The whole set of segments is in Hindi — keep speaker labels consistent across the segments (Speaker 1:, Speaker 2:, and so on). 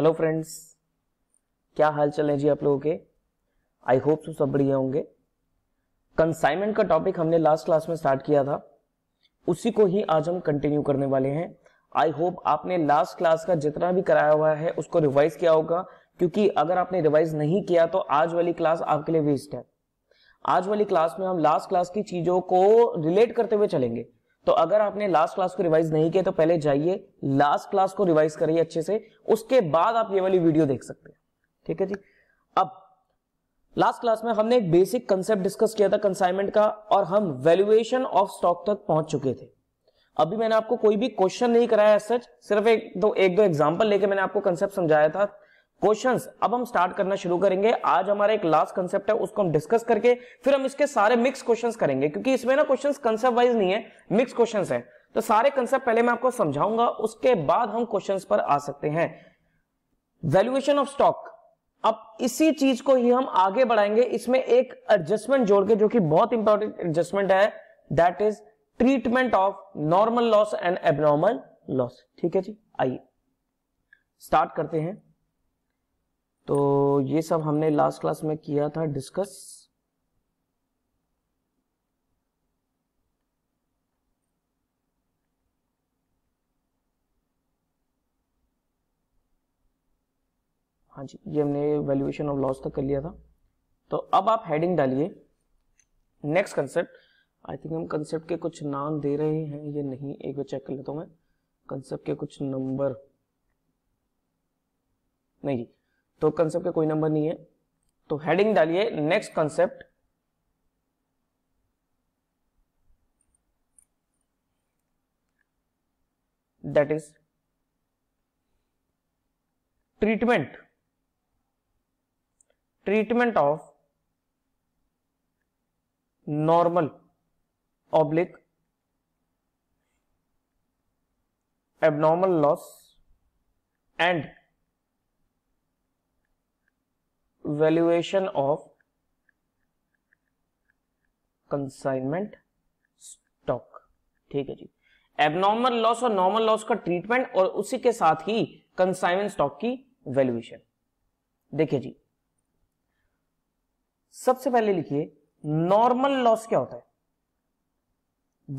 Speaker 1: हेलो फ्रेंड्स क्या हाल चल है जी आप लोगों के आई होप सो सब बढ़िया होंगे कंसाइनमेंट का टॉपिक हमने लास्ट क्लास में स्टार्ट किया था उसी को ही आज हम कंटिन्यू करने वाले हैं आई होप आपने लास्ट क्लास का जितना भी कराया हुआ है उसको रिवाइज किया होगा क्योंकि अगर आपने रिवाइज नहीं किया तो आज वाली क्लास आपके लिए वेस्ट है आज वाली क्लास में हम लास्ट क्लास की चीजों को रिलेट करते हुए चलेंगे तो अगर आपने लास्ट क्लास को रिवाइज नहीं किया तो पहले जाइए लास्ट क्लास को रिवाइज करिए अच्छे से उसके बाद आप ये वाली वीडियो देख सकते हैं ठीक है जी अब लास्ट क्लास में हमने एक बेसिक कंसेप्ट डिस्कस किया था कंसाइनमेंट का और हम वैल्यूएशन ऑफ स्टॉक तक पहुंच चुके थे अभी मैंने आपको कोई भी क्वेश्चन नहीं कराया सच सिर्फ एक दो एक दो एग्जाम्पल लेके मैंने आपको कंसेप्ट समझाया था क्वेश्चंस अब हम स्टार्ट करना शुरू करेंगे आज हमारा एक लास्ट कंसेप्ट है उसको हम डिस्कस करके फिर हम इसके सारे मिक्स क्वेश्चंस करेंगे क्योंकि इसमें ना क्वेश्चंस कंसेप्ट वाइज नहीं है मिक्स क्वेश्चंस है तो सारे कंसेप्ट पहले मैं आपको समझाऊंगा उसके बाद हम क्वेश्चंस पर आ सकते हैं वैल्यूएशन ऑफ स्टॉक अब इसी चीज को ही हम आगे बढ़ाएंगे इसमें एक एडजस्टमेंट जोड़ के जो कि बहुत इंपॉर्टेंट एडजस्टमेंट है that is treatment of normal loss and abnormal loss ठीक है जी आइए स्टार्ट करते हैं तो ये सब हमने लास्ट क्लास में किया था डिस्कस हाँ जी ये हमने वैल्यूएशन ऑफ लॉस तक कर लिया था तो अब आप हेडिंग डालिए नेक्स्ट कंसेप्ट आई थिंक हम कंसेप्ट के कुछ नाम दे रहे हैं ये नहीं एक बार चेक कर लेता हूं मैं कंसेप्ट के कुछ नंबर नहीं जी तो कंसेप्ट का कोई नंबर नहीं है तो हेडिंग डालिए next concept that is treatment treatment of normal oblique abnormal loss and valuation of consignment stock ठीक है जी एबनॉर्मल लॉस और नॉर्मल लॉस का ट्रीटमेंट और उसी के साथ ही कंसाइनमेंट स्टॉक की वैल्यूएशन देखिए जी सबसे पहले लिखिए नॉर्मल लॉस क्या होता है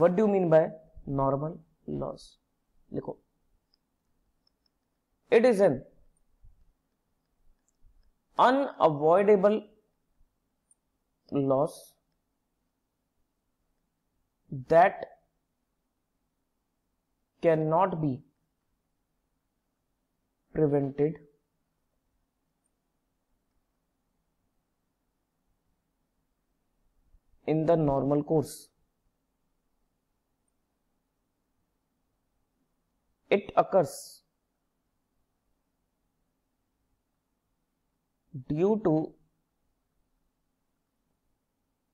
Speaker 1: what do mean by normal loss लिखो it is an unavoidable loss that cannot be prevented in the normal course it occurs due to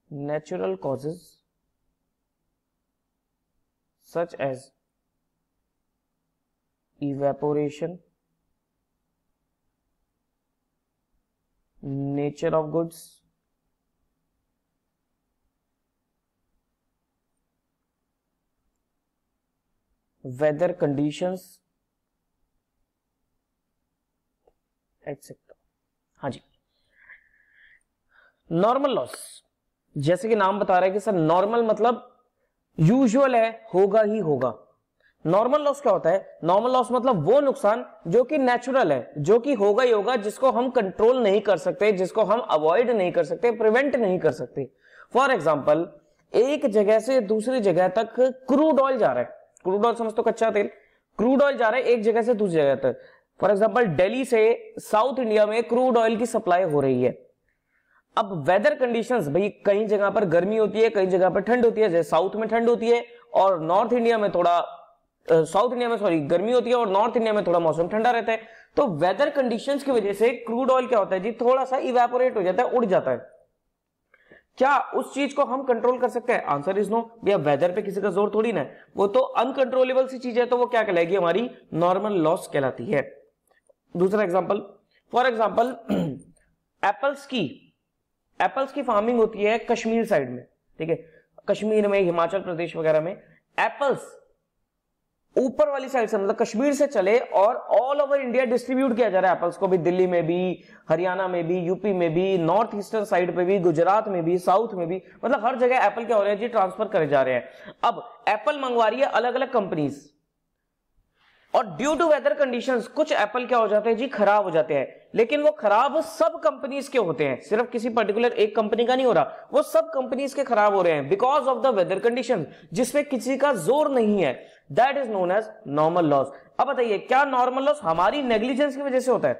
Speaker 1: natural causes such as evaporation, nature of goods, weather conditions, etc. हाँ जी नॉर्मल लॉस जैसे कि नाम बता रहे हैं कि सर नॉर्मल मतलब यूजुअल है होगा ही होगा नॉर्मल लॉस क्या होता है नॉर्मल लॉस मतलब वो नुकसान जो कि नेचुरल है जो कि होगा ही होगा जिसको हम कंट्रोल नहीं कर सकते जिसको हम अवॉइड नहीं कर सकते प्रिवेंट नहीं कर सकते फॉर एग्जाम्पल एक जगह से दूसरी जगह तक क्रूड ऑयल जा रहा है क्रूड ऑयल तो कच्चा तेल क्रूड ऑयल जा रहा है एक जगह से दूसरी जगह तक फॉर एग्जाम्पल डेली से साउथ इंडिया में क्रूड ऑयल की सप्लाई हो रही है अब वेदर कंडीशंस भाई कई जगह पर गर्मी होती है कई जगह पर ठंड होती है जैसे साउथ में ठंड होती है और नॉर्थ इंडिया में थोड़ा साउथ इंडिया में सॉरी गर्मी होती है और नॉर्थ इंडिया में थोड़ा मौसम ठंडा रहता है तो वेदर कंडीशंस की वजह से क्रूड ऑयल क्या होता है जी थोड़ा सा इवेपोरेट हो जाता है उड़ जाता है क्या उस चीज को हम कंट्रोल कर सकते हैं आंसर इज नो भैया वेदर पे किसी का जोर थोड़ी ना वो तो अनकंट्रोलेबल सी चीज है तो वो क्या कहलाएगी हमारी नॉर्मल लॉस कहलाती है दूसरा एग्जाम्पल फॉर एग्जाम्पल एप्पल्स की एप्पल्स की फार्मिंग होती है कश्मीर साइड में ठीक है कश्मीर में हिमाचल प्रदेश वगैरह में एप्पल्स ऊपर वाली साइड से मतलब कश्मीर से चले और ऑल ओवर इंडिया डिस्ट्रीब्यूट किया जा रहा है एप्पल्स को भी दिल्ली में भी हरियाणा में भी यूपी में भी नॉर्थ ईस्टर्न साइड पे भी गुजरात में भी साउथ में भी मतलब हर जगह एप्पल क्या हो रहे हैं जी ट्रांसफर करे जा रहे हैं अब एप्पल मंगवा रही है अलग अलग कंपनीज और ड्यू टू वेदर कंडीशंस कुछ एप्पल क्या हो जाते हैं जी खराब हो जाते हैं लेकिन वो खराब सब कंपनीज के होते हैं सिर्फ किसी पर्टिकुलर एक कंपनी का नहीं हो रहा वो सब कंपनीज के खराब हो रहे हैं because of the weather condition जिसमें किसी का जोर नहीं है that is known as normal loss अब बताइए क्या नॉर्मल लॉस हमारी नेग्लिजेंस की वजह से होता है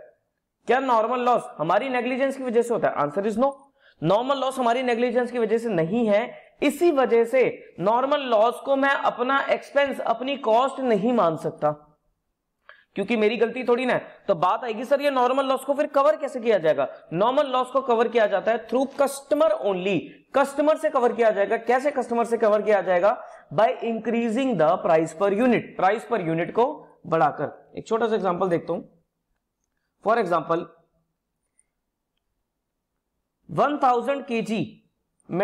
Speaker 1: क्या नॉर्मल लॉस हमारी नेग्लिजेंस की वजह से होता है answer is no normal loss हमारी नेग्लिजेंस की वजह से नहीं है इसी वजह से नॉर्मल लॉस को मैं अपना एक्सपेंस अपनी कॉस्ट नहीं मान सकता क्योंकि मेरी गलती थोड़ी ना तो बात आएगी सर ये नॉर्मल लॉस को फिर कवर कैसे किया जाएगा नॉर्मल लॉस को कवर किया जाता है थ्रू कस्टमर ओनली कस्टमर से कवर किया जाएगा कैसे कस्टमर से कवर किया जाएगा by increasing the price per unit price per unit को बढ़ाकर एक छोटा सा एग्जाम्पल देखता हूं फॉर एग्जाम्पल वन थाउजेंड के जी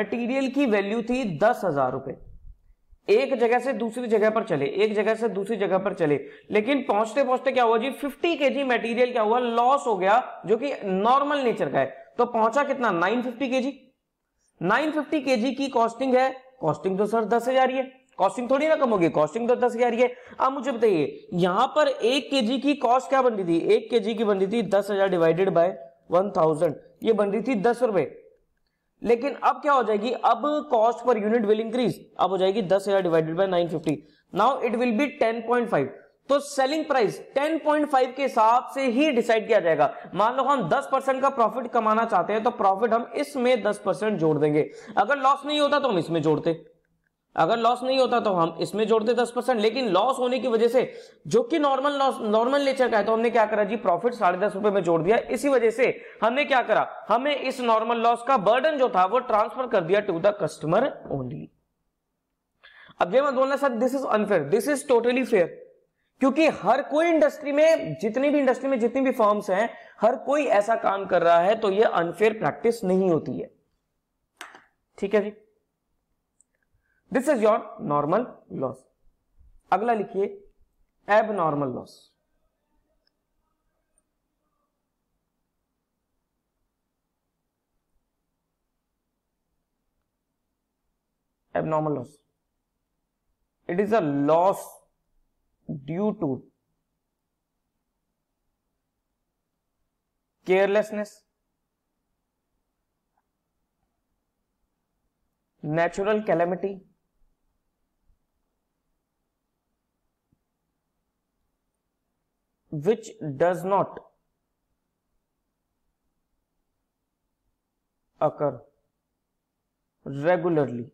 Speaker 1: मटेरियल की वैल्यू थी दस हजार रुपए एक जगह से दूसरी जगह पर चले एक जगह से दूसरी जगह पर चले लेकिन पहुंचते पहुंचते क्या हुआ जी 50 जी मेटीरियल क्या हुआ लॉस हो गया जो कि नॉर्मल नेचर का है तो पहुंचा कितना 950 केजी 950 केजी की कॉस्टिंग है कॉस्टिंग तो सर दस हजार ही है कॉस्टिंग थोड़ी ना कम होगी कॉस्टिंग तो दस हजार ही है अब मुझे बताइए यहां पर एक के की कॉस्ट क्या बन रही थी एक के की बन रही थी दस हजार डिवाइडेड बाय वन थाउजेंड ये बन रही थी दस रुपए लेकिन अब क्या हो जाएगी अब cost per unit will increase अब हो जाएगी दस हजार divided by nine fifty now it will be ten point five तो सेलिंग प्राइस 10.5 के हिसाब से ही डिसाइड किया जाएगा मान लो हम 10 परसेंट का प्रॉफिट कमाना चाहते हैं तो प्रॉफिट हम इसमें 10 परसेंट जोड़ देंगे अगर लॉस नहीं होता तो हम इसमें जोड़ते अगर लॉस नहीं होता तो हम इसमें जोड़ते दस परसेंट लेकिन लॉस होने की वजह से जो कि नॉर्मल नॉर्मल नेचर का है तो हमने क्या करा जी प्रॉफिट साढ़े दस रुपए में जोड़ दिया इसी वजह से हमने क्या करा हमें इस नॉर्मल लॉस का बर्डन जो था वो ट्रांसफर कर दिया टू द कस्टमर ओनली अब ये मत बोलना sir this is unfair this is totally fair क्योंकि हर कोई इंडस्ट्री में जितनी भी इंडस्ट्री में जितनी भी फॉर्म्स हैं हर कोई ऐसा काम कर रहा है तो ये अनफेयर प्रैक्टिस नहीं होती है ठीक है जी this is your normal loss अगला लिखिए abnormal loss abnormal loss it is a loss due to carelessness natural calamity which does not occur regularly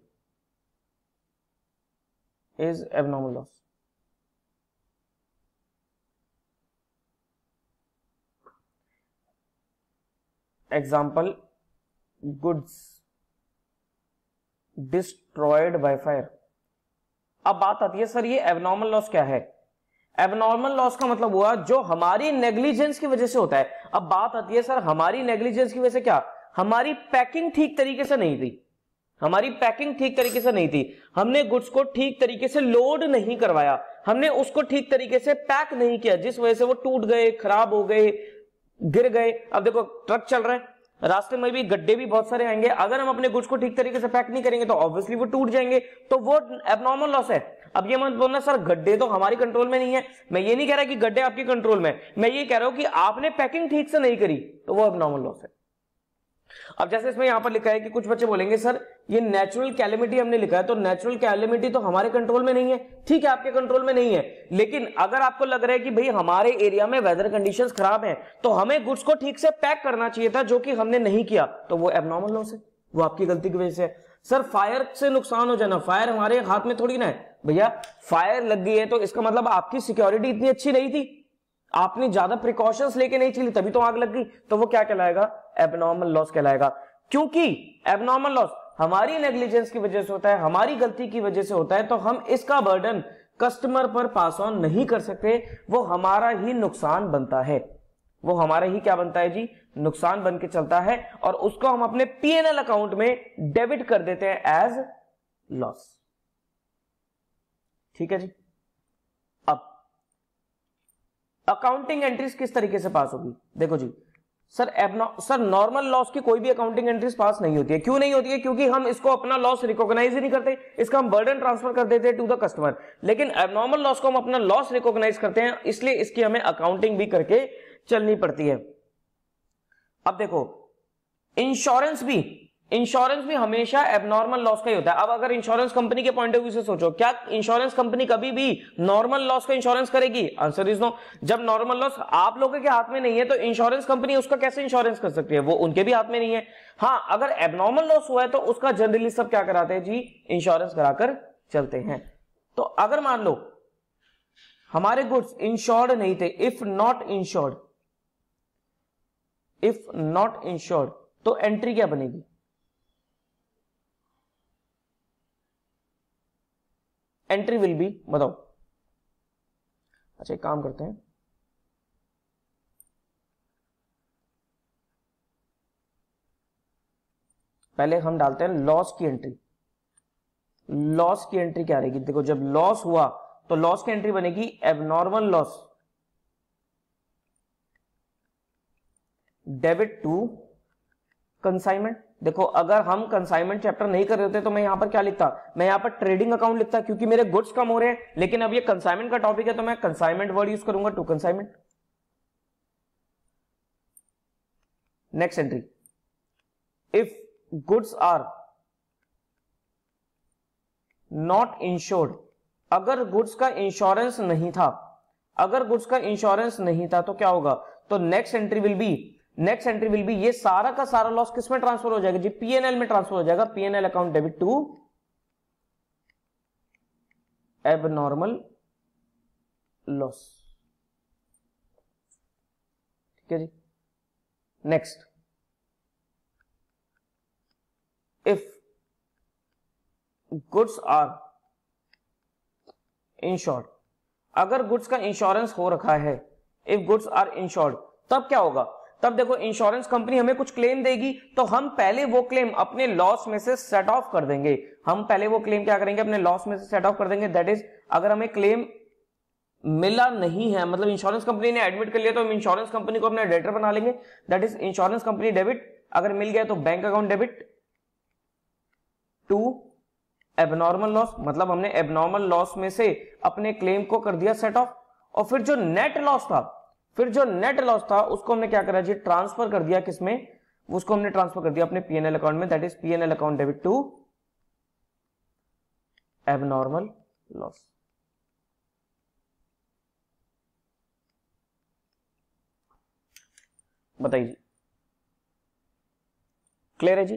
Speaker 1: is abnormal loss. Example goods destroyed by fire. अब बात आती है सर ये एबनॉर्मल लॉस क्या है एबनॉर्मल लॉस का मतलब हुआ जो हमारी नेग्लिजेंस की वजह से होता है अब बात आती है सर हमारी नेग्लिजेंस की वजह से क्या हमारी पैकिंग ठीक तरीके से नहीं थी हमारी पैकिंग ठीक तरीके से नहीं थी हमने गुड्स को ठीक तरीके से लोड नहीं करवाया हमने उसको ठीक तरीके से पैक नहीं किया जिस वजह से वो टूट गए खराब हो गए गिर गए अब देखो ट्रक चल रहे रास्ते में भी गड्ढे भी बहुत सारे आएंगे अगर हम अपने गुड्स को ठीक तरीके से पैक नहीं करेंगे तो ऑब्वियसली वो टूट जाएंगे तो वो एबनॉर्मल लॉस है अब ये मत बोलना सर गड्ढे तो हमारी कंट्रोल में नहीं है मैं ये नहीं कह रहा कि गड्ढे आपके कंट्रोल में मैं ये कह रहा हूं कि आपने पैकिंग ठीक से नहीं करी तो वो अब नॉर्मल लॉस है अब जैसे इसमें यहां पर लिखा है कि कुछ बच्चे बोलेंगे सर ये नेचुरल कैलिमिटी हमने लिखा है तो नेचुरल कैलिमिटी तो हमारे कंट्रोल में नहीं है ठीक है आपके कंट्रोल में नहीं है लेकिन अगर आपको लग रहा है कि भाई हमारे एरिया में वेदर कंडीशन खराब है तो हमें गुड्स को ठीक से पैक करना चाहिए था जो कि हमने नहीं किया तो वो एबनॉर्मल लॉस है वो आपकी गलती की वजह से सर फायर से नुकसान हो जाना फायर हमारे हाथ में थोड़ी ना है भैया फायर लग गई है तो इसका मतलब आपकी सिक्योरिटी इतनी अच्छी नहीं थी आपने ज्यादा प्रिकॉशंस लेके नहीं चली तभी तो आग लग गई तो वो क्या कहलाएगा एबनॉर्मल लॉस कहलाएगा क्योंकि एबनॉर्मल लॉस हमारी नेग्लिजेंस की वजह से होता है हमारी गलती की वजह से होता है तो हम इसका बर्डन कस्टमर पर पास ऑन नहीं कर सकते वो हमारा ही नुकसान बनता है वो हमारा ही क्या बनता है जी नुकसान बन के चलता है और उसको हम अपने पीएनएल अकाउंट में डेबिट कर देते हैं एज लॉस ठीक है जी अब अकाउंटिंग एंट्रीज किस तरीके से पास होगी देखो जी सर सर नॉर्मल लॉस की कोई भी अकाउंटिंग एंट्रीज पास नहीं होती है क्यों नहीं होती है क्योंकि हम इसको अपना लॉस रिकॉग्नाइज ही नहीं करते इसका हम बर्डन ट्रांसफर कर देते हैं टू द कस्टमर लेकिन एबनॉर्मल लॉस को हम अपना लॉस रिकॉग्नाइज करते हैं इसलिए इसकी हमें अकाउंटिंग भी करके चलनी पड़ती है अब देखो इंश्योरेंस भी इंश्योरेंस भी हमेशा एबनॉर्मल लॉस का ही होता है अब अगर इंश्योरेंस कंपनी के पॉइंट ऑफ व्यू से सोचो क्या इंश्योरेंस कंपनी कभी भी नॉर्मल लॉस का इंश्योरेंस करेगी आंसर इज नो जब नॉर्मल लॉस आप लोगों के हाथ में नहीं है तो इंश्योरेंस कंपनी उसका कैसे इंश्योरेंस कर सकती है वो उनके भी हाथ में नहीं है हाँ अगर एबनॉर्मल लॉस हुआ है तो उसका जनरली सब क्या कराते हैं जी इंश्योरेंस कराकर चलते हैं तो अगर मान लो हमारे गुड्स इंश्योर्ड नहीं थे if not insured if not insured तो एंट्री क्या बनेगी एंट्री विल बी बताओ अच्छा एक काम करते हैं पहले हम डालते हैं लॉस की एंट्री लॉस की एंट्री क्या रहेगी देखो जब लॉस हुआ तो लॉस की एंट्री बनेगी abnormal loss debit to consignment देखो अगर हम कंसाइनमेंट चैप्टर नहीं कर रहे होते तो मैं यहां पर क्या लिखता मैं यहां पर ट्रेडिंग अकाउंट लिखता क्योंकि मेरे गुड्स कम हो रहे हैं लेकिन अब ये कंसाइनमेंट का टॉपिक है तो मैं कंसाइनमेंट वर्ड यूज करूंगा to consignment next entry if goods are not insured अगर गुड्स का इंश्योरेंस नहीं था अगर गुड्स का इंश्योरेंस नहीं था तो क्या होगा तो next entry will be next entry will be ये सारा का सारा लॉस किस में ट्रांसफर हो जाएगा जी पीएनएल में ट्रांसफर हो जाएगा PNL account debit to abnormal loss ठीक है जी next if goods are insured अगर गुड्स का इंश्योरेंस हो रखा है इफ गुड्स आर इंश्योर्ड तब क्या होगा तब देखो इंश्योरेंस कंपनी हमें कुछ क्लेम देगी तो हम पहले वो क्लेम अपने लॉस में से सेट ऑफ कर देंगे हम पहले वो क्लेम क्या करेंगे अपने लॉस में से सेट ऑफ कर देंगे दैट इज अगर हमें क्लेम मिला नहीं है मतलब इंश्योरेंस कंपनी ने एडमिट कर लिया तो हम इंश्योरेंस कंपनी को अपना डेटर बना लेंगे that is insurance company debit अगर मिल गया तो bank account debit to abnormal loss मतलब हमने एबनॉर्मल लॉस में से अपने क्लेम को कर दिया सेट ऑफ और फिर जो नेट लॉस था फिर जो नेट लॉस था उसको हमने क्या करा जी ट्रांसफर कर दिया किसमें उसको हमने ट्रांसफर कर दिया अपने पीएनएल अकाउंट में that is PNL account debit to abnormal loss बताइए क्लियर है जी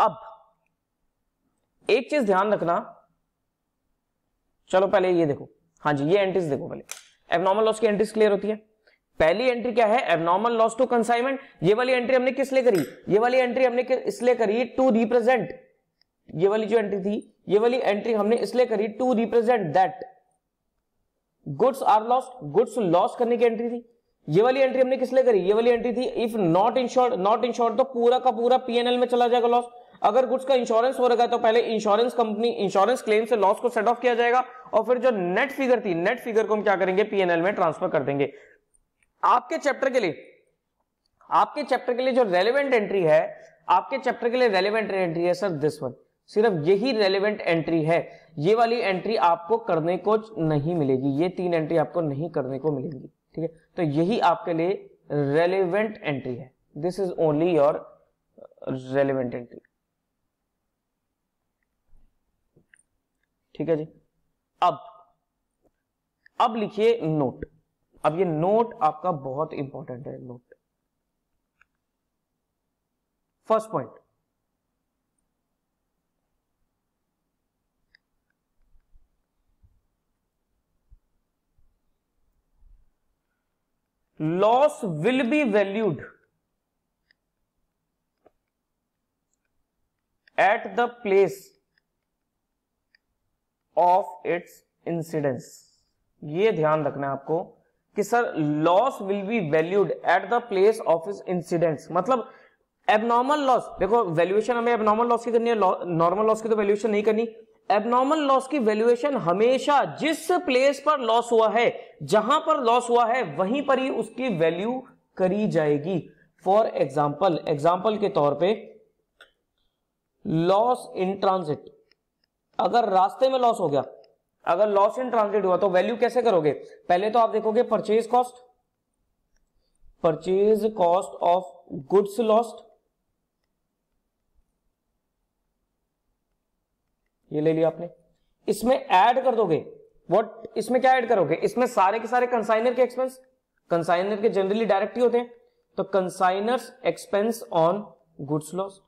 Speaker 1: अब एक चीज ध्यान रखना चलो पहले ये देखो हाँ जी ये एंट्रीज देखो पहले एबनॉर्मल लॉस की एंट्रीज क्लियर होती है पहली एंट्री क्या है एबनॉर्मल लॉस टू कंसाइनमेंट ये वाली एंट्री हमने किस लिए करी ये वाली एंट्री हमने इसलिए करी टू रिप्रेजेंट ये वाली जो एंट्री थी ये वाली एंट्री हमने इसलिए करी to represent that goods are lost goods loss करने की एंट्री थी ये वाली एंट्री हमने किस लिए करी ये वाली एंट्री थी if not insured not insured तो पूरा का पूरा पीएनएल में चला जाएगा लॉस अगर गुड्स का इंश्योरेंस हो रहा है तो पहले इंश्योरेंस कंपनी इंश्योरेंस क्लेम से लॉस को सेट ऑफ किया जाएगा और फिर जो नेट फिगर थी नेट फिगर को हम क्या करेंगे पीएनएल में ट्रांसफर कर देंगे आपके चैप्टर के लिए आपके चैप्टर के लिए जो रेलिवेंट एंट्री है आपके चैप्टर के लिए रेलिवेंट एंट्री है सर दिस वन सिर्फ यही रेलिवेंट एंट्री है ये वाली एंट्री आपको करने को नहीं मिलेगी ये तीन एंट्री आपको नहीं करने को मिलेगी ठीक है तो यही आपके लिए रेलिवेंट एंट्री है this is only your relevant entry ठीक है जी अब अब लिखिए नोट अब ये नोट आपका बहुत इंपॉर्टेंट है note first point loss will be valued at the place of its incidence ये ध्यान रखना है आपको कि sir loss will be valued at the place of is incidents मतलब एबनॉर्मल लॉस देखो वैल्यूएशन हमें एबनॉर्मल लॉस की करनी है नॉर्मल लॉस की तो वैल्यूएशन नहीं करनी एबनॉर्मल लॉस की वैल्यूएशन हमेशा जिस प्लेस पर लॉस हुआ है जहां पर लॉस हुआ है वहीं पर ही उसकी वैल्यू करी जाएगी फॉर एग्जाम्पल एग्जाम्पल के तौर पे लॉस इन ट्रांसिट अगर रास्ते में लॉस हो गया अगर लॉस इन ट्रांसिट हुआ तो वैल्यू कैसे करोगे पहले तो आप देखोगे purchase cost purchase cost of goods lost ये ले लिया आपने इसमें ऐड कर दोगे व्हाट इसमें क्या ऐड करोगे इसमें सारे के सारे कंसाइनर के एक्सपेंस कंसाइनर के जनरली डायरेक्ट ही होते हैं तो consignors expense on goods lost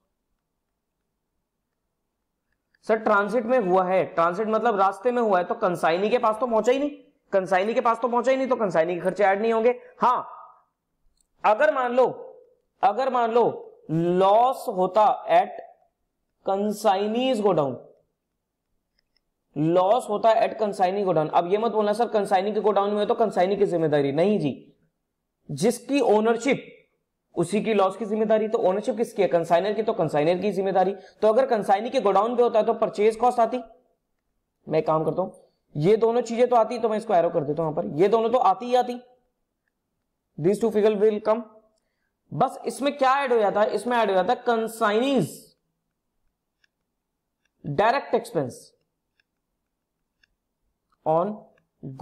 Speaker 1: sir transit में हुआ है ट्रांसिट मतलब रास्ते में हुआ है तो कंसाइनी के पास तो पहुंचा ही नहीं कंसाइनी के पास तो पहुंचा ही नहीं तो कंसाइनी के खर्चे ऐड नहीं होंगे हाँ अगर मान लो अगर मान लो लॉस होता एट कंसाइनीज गोडाउन लॉस होता है एट कंसाइनी गोडाउन अब ये मत बोलना सर कंसाइनी के गोडाउन में तो कंसाइनी की जिम्मेदारी नहीं जी जिसकी ओनरशिप उसी की लॉस की जिम्मेदारी तो ओनरशिप किसकी है कंसाइनर की तो कंसाइनर की जिम्मेदारी तो अगर कंसाइनी के गोडाउन पे होता है तो परचेज कॉस्ट आती मैं काम करता हूं ये दोनों चीजें तो आती तो मैं इसको एरो कर देता हूं यहां पर ये दोनों तो आती ही आती these two figure will come बस इसमें क्या ऐड हो जाता है इसमें ऐड हो जाता है consignees direct expense on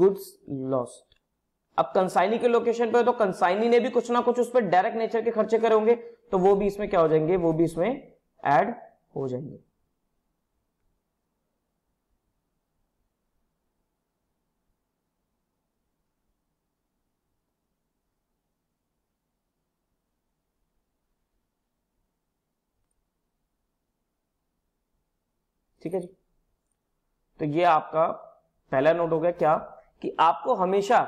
Speaker 1: goods lost अब कंसाइनी के लोकेशन पर तो कंसाइनी ने भी कुछ ना कुछ उस पर डायरेक्ट नेचर के खर्चे करे होंगे तो वो भी इसमें क्या हो जाएंगे वो भी इसमें ऐड हो जाएंगे ठीक है जी तो ये आपका पहला नोट हो गया क्या कि आपको हमेशा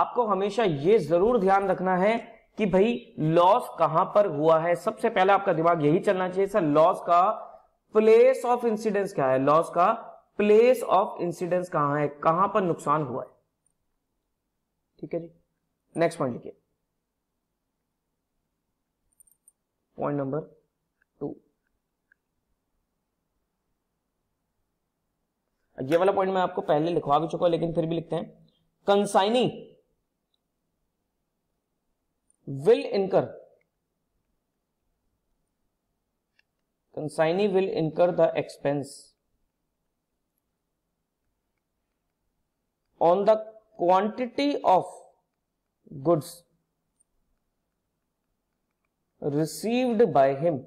Speaker 1: आपको हमेशा ये जरूर ध्यान रखना है कि भाई लॉस कहां पर हुआ है सबसे पहले आपका दिमाग यही चलना चाहिए सर लॉस का प्लेस ऑफ इंसिडेंस क्या है लॉस का प्लेस ऑफ इंसिडेंस कहां है कहां पर नुकसान हुआ है ठीक है जी नेक्स्ट पॉइंट लिखिए पॉइंट नंबर टू ये वाला पॉइंट मैं आपको पहले लिखवा भी चुका लेकिन फिर भी लिखते हैं consignee will incur consignee will incur the expense on the quantity of goods received by him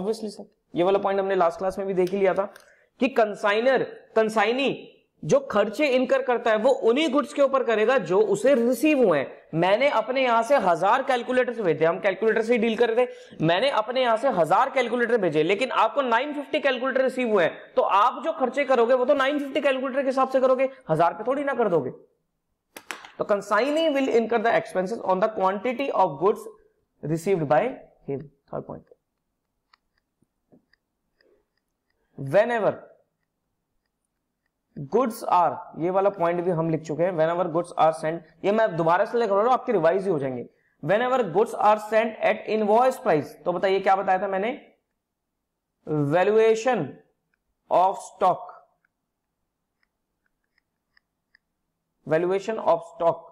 Speaker 1: obviously sir ये वाला पॉइंट हमने लास्ट क्लास में भी देख ही लिया था कि कंसाइनर कंसाइनी जो खर्चे इनकर करता है वो उन्हीं गुड्स के ऊपर करेगा जो उसे रिसीव हुए हैं मैंने अपने यहां से हजार कैलकुलेटर भेजे हम कैलकुलेटर से ही डील कर रहे थे मैंने अपने यहां से हजार कैलकुलेटर भेजे लेकिन आपको 950 कैलकुलेटर रिसीव हुए हैं तो आप जो खर्चे करोगे वो तो 950 कैलकुलेटर के हिसाब से करोगे हजार पे थोड़ी ना कर दोगे तो consignee will incur the expenses on the quantity of goods received by third point ever goods are ये वाला पॉइंट भी हम लिख चुके हैं whenever goods are sent ये मैं दोबारा से लिख रहा हूँ आपकी रिवाइज ही हो जाएंगे whenever goods are sent at invoice price तो बताइए क्या बताया था मैंने valuation of stock valuation of stock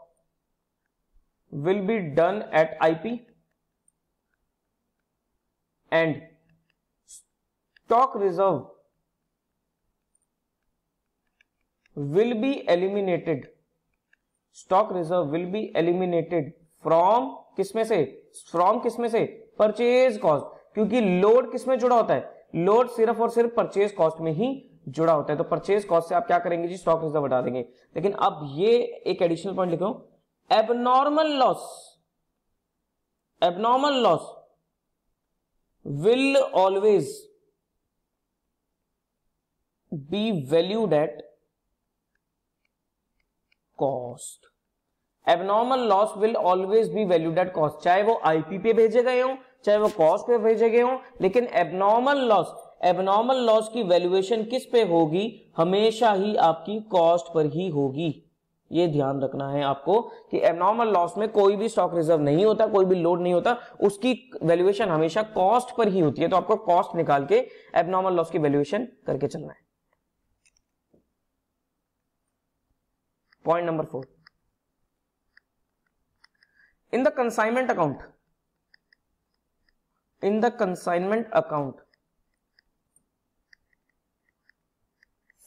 Speaker 1: will be done at IP and stock reserve will be eliminated stock reserve will be eliminated from किसमें से from किसमें से purchase cost क्योंकि load किसमें जुड़ा होता है लोड सिर्फ और सिर्फ परचेज कॉस्ट में ही जुड़ा होता है तो परचेज कॉस्ट से आप क्या करेंगे जी स्टॉक रिजर्व हटा देंगे लेकिन अब ये एक एडिशनल पॉइंट हूं abnormal loss abnormal loss will always be valued at cost abnormal loss will always be valued at cost चाहे वो आईपी पे भेजे गए हों चाहे वो कॉस्ट पे भेजे गए हों लेकिन एबनॉर्मल लॉस एबनॉर्मल लॉस की वैल्यूएशन किस पे होगी हमेशा ही आपकी कॉस्ट पर ही होगी ये ध्यान रखना है आपको कि एबनॉर्मल लॉस में कोई भी स्टॉक रिजर्व नहीं होता कोई भी लोड नहीं होता उसकी वैल्यूएशन हमेशा कॉस्ट पर ही होती है तो आपको कॉस्ट निकाल के एबनॉर्मल लॉस की वैल्यूएशन करके चलना है point number four in the consignment account in the consignment account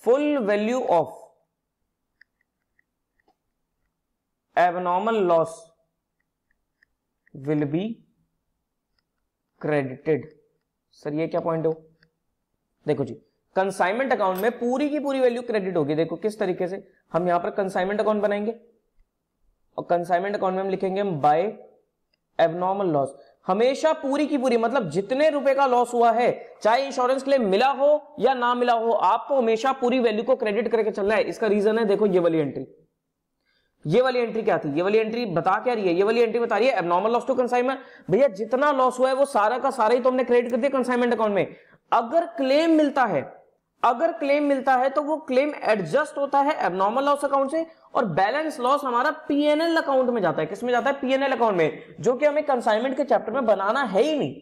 Speaker 1: full value of abnormal loss will be credited sir ये क्या पॉइंट हो देखो जी कंसाइनमेंट अकाउंट में पूरी की पूरी वैल्यू क्रेडिट होगी देखो किस तरीके से हम यहां पर कंसाइनमेंट अकाउंट बनाएंगे और कंसाइनमेंट अकाउंट में हम लिखेंगे बाय एबनॉर्मल लॉस हमेशा पूरी की पूरी मतलब जितने रुपए का लॉस हुआ है चाहे इंश्योरेंस क्लेम मिला हो या ना मिला हो आपको हमेशा पूरी वैल्यू को क्रेडिट करके चलना है इसका रीजन है देखो ये वाली एंट्री ये वाली एंट्री क्या थी ये वाली एंट्री बता क्या रही है ये वाली एंट्री बता रही है एबनॉर्मल लॉस टू कंसाइनमेंट भैया जितना लॉस हुआ है वो सारा का सारा ही तो हमने क्रेडिट कर दिया कंसाइनमेंट अकाउंट में अगर क्लेम मिलता है अगर क्लेम मिलता है तो वो क्लेम एडजस्ट होता है एबनॉर्मल लॉस अकाउंट से और बैलेंस लॉस हमारा पीएनएल अकाउंट में जाता है किसमें जाता है पीएनएल अकाउंट में जो कि हमें कंसाइनमेंट के चैप्टर में बनाना है ही नहीं